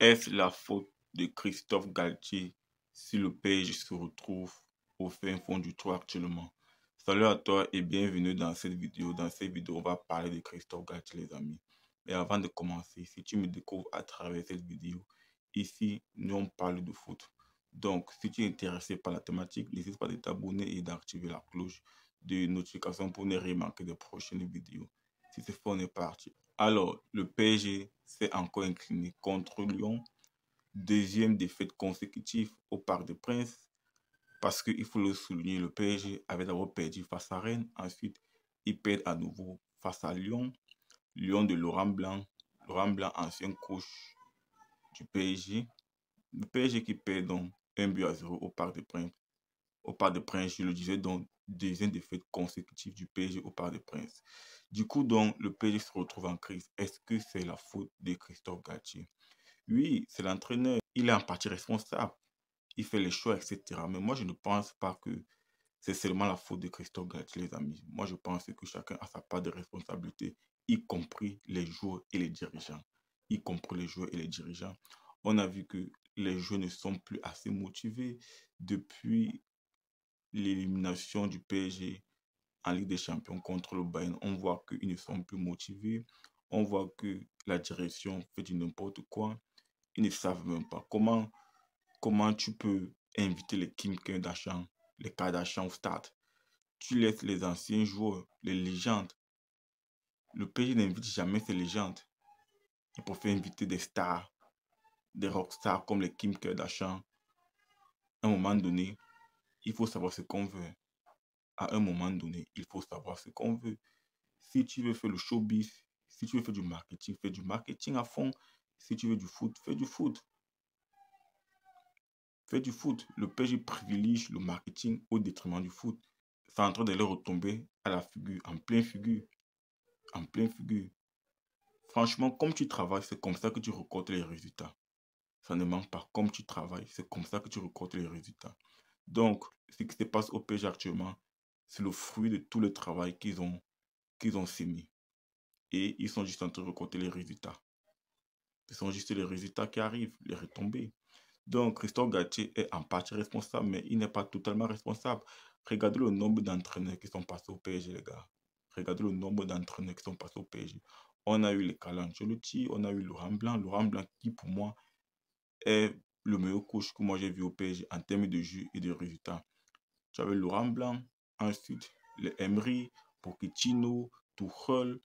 Est-ce la faute de Christophe Galtier si le PSG se retrouve au fin fond du trou actuellement Salut à toi et bienvenue dans cette vidéo. Dans cette vidéo, on va parler de Christophe Galtier, les amis. Mais avant de commencer, si tu me découvres à travers cette vidéo, ici, nous on parle de foot. Donc, si tu es intéressé par la thématique, n'hésite pas à t'abonner et d'activer la cloche de notification pour ne rien manquer des prochaines vidéos. Si c'est fait, on est parti. Alors, le PSG encore incliné contre Lyon, deuxième défaite consécutive au Parc des Princes, parce qu'il faut le souligner, le PSG avait d'abord perdu face à Rennes, ensuite il perd à nouveau face à Lyon, Lyon de Laurent Blanc, Laurent Blanc ancien coach du PSG, le PSG qui perd donc un but à zéro au Parc des Princes. Au Parc des Princes, je le disais, donc deuxième défaite consécutive du PSG au Parc des Princes. Du coup, donc, le PSG se retrouve en crise. Est-ce que c'est la faute de Christophe Galtier Oui, c'est l'entraîneur. Il est en partie responsable. Il fait les choix, etc. Mais moi, je ne pense pas que c'est seulement la faute de Christophe Galtier, les amis. Moi, je pense que chacun a sa part de responsabilité, y compris les joueurs et les dirigeants. Y compris les joueurs et les dirigeants. On a vu que les joueurs ne sont plus assez motivés depuis l'élimination du PSG en Ligue des Champions contre le Bayern, on voit qu'ils ne sont plus motivés. On voit que la direction fait du n'importe quoi. Ils ne savent même pas comment, comment tu peux inviter les Kim Kardashian, les Kardashian au start Tu laisses les anciens joueurs, les légendes. Le pays n'invite jamais ses légendes. Il préfère inviter des stars, des rockstars comme les Kim Kardashian. À un moment donné, il faut savoir ce qu'on veut à un moment donné, il faut savoir ce qu'on veut. Si tu veux faire le showbiz, si tu veux faire du marketing, fais du marketing à fond. Si tu veux du foot, fais du foot. Fais du foot. Le PSG privilégie le marketing au détriment du foot. Ça en train de les retomber à la figure, en pleine figure. En pleine figure. Franchement, comme tu travailles, c'est comme ça que tu recortes les résultats. Ça ne manque pas. Comme tu travailles, c'est comme ça que tu recortes les résultats. Donc, ce qui se passe au PSG actuellement, c'est le fruit de tout le travail qu'ils ont, qu'ils ont Et ils sont juste en train de compter les résultats. Ce sont juste les résultats qui arrivent, les retombées. Donc, Christophe Gatier est en partie responsable, mais il n'est pas totalement responsable. Regardez le nombre d'entraîneurs qui sont passés au PSG, les gars. Regardez le nombre d'entraîneurs qui sont passés au PSG. On a eu les Calangelotti, on a eu Laurent Blanc. Laurent Blanc qui, pour moi, est le meilleur coach que moi j'ai vu au PSG en termes de jeu et de résultats. Tu avais Laurent Blanc, ensuite le Emery, Pochettino, Tuchel.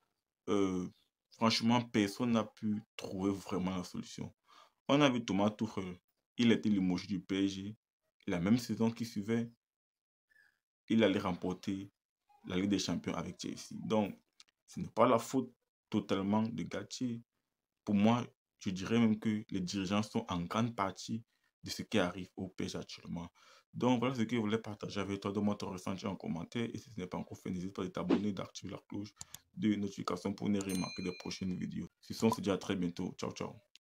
Euh, franchement, personne n'a pu trouver vraiment la solution. On a vu Thomas Tuchel, il était l'emoji du PSG. La même saison qui suivait, il allait remporter la Ligue des Champions avec Chelsea. Donc, ce n'est pas la faute totalement de Gatier. Pour moi, je dirais même que les dirigeants sont en grande partie de ce qui arrive au pêche actuellement. Donc voilà ce que je voulais partager avec toi. Donne-moi ton ressenti en commentaire. Et si ce n'est pas encore fait, n'hésite pas à t'abonner, d'activer la cloche de notification pour ne rien manquer des prochaines vidéos. Sinon, on se dit à très bientôt. Ciao, ciao.